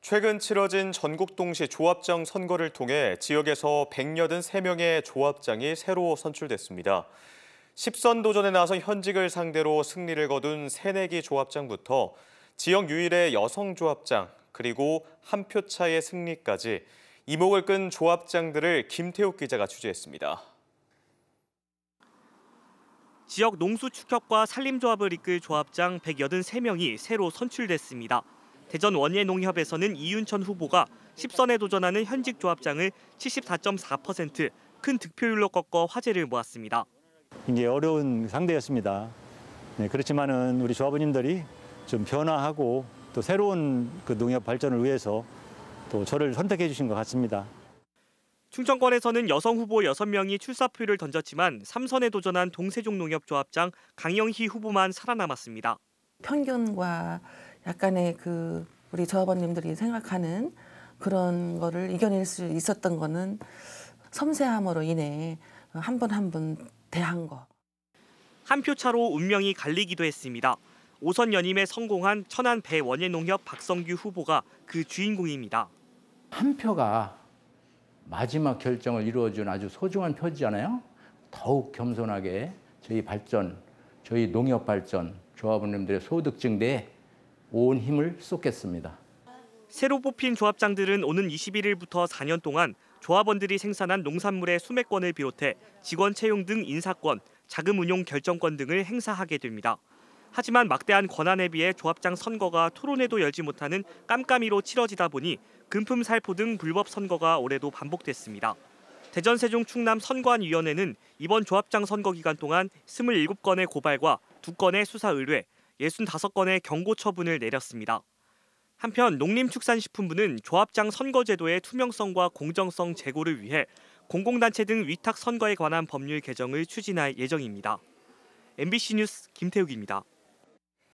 최근 치러진 전국 동시 조합장 선거를 통해 지역에서 183명의 조합장이 새로 선출됐습니다. 10선 도전에 나선 현직을 상대로 승리를 거둔 새내기 조합장부터 지역 유일의 여성 조합장, 그리고 한 표 차의 승리까지 이목을 끈 조합장들을 김태욱 기자가 취재했습니다. 지역 농수축협과 산림조합을 이끌 조합장 183명이 새로 선출됐습니다. 대전 원예농협에서는 이윤천 후보가 10선에 도전하는 현직 조합장을 74.4%큰 득표율로 꺾어 화제를 모았습니다. 이게 어려운 상대였습니다. 네, 그렇지만은 우리 조합원님들이 좀 변화하고 또 새로운 그 농협 발전을 위해서 또 저를 선택해 주신 것 같습니다. 충청권에서는 여성 후보 6명이 출사표를 던졌지만 3선에 도전한 동세종농협조합장 강영희 후보만 살아남았습니다. 편견과 약간의 그 우리 조합원님들이 생각하는 그런 거를 이겨낼 수 있었던 거는 섬세함으로 인해 한 분 한 분 대한 거. 한 표 차로 운명이 갈리기도 했습니다. 오선 연임에 성공한 천안 배원예농협 박성규 후보가 그 주인공입니다. 한 표가 마지막 결정을 이루어준 아주 소중한 표지잖아요. 더욱 겸손하게 저희 발전, 저희 농협 발전, 조합원님들의 소득 증대에 온 힘을 쏟겠습니다. 새로 뽑힌 조합장들은 오는 21일부터 4년 동안 조합원들이 생산한 농산물의 수매권을 비롯해 직원 채용 등 인사권, 자금 운용 결정권 등을 행사하게 됩니다. 하지만 막대한 권한에 비해 조합장 선거가 토론회도 열지 못하는 깜깜이로 치러지다 보니 금품 살포 등 불법 선거가 올해도 반복됐습니다. 대전 세종 충남 선관위원회는 이번 조합장 선거 기간 동안 27건의 고발과 2건의 수사 의뢰, 65건의 경고 처분을 내렸습니다. 한편 농림축산식품부는 조합장 선거제도의 투명성과 공정성 제고를 위해 공공단체 등 위탁 선거에 관한 법률 개정을 추진할 예정입니다. MBC 뉴스 김태욱입니다.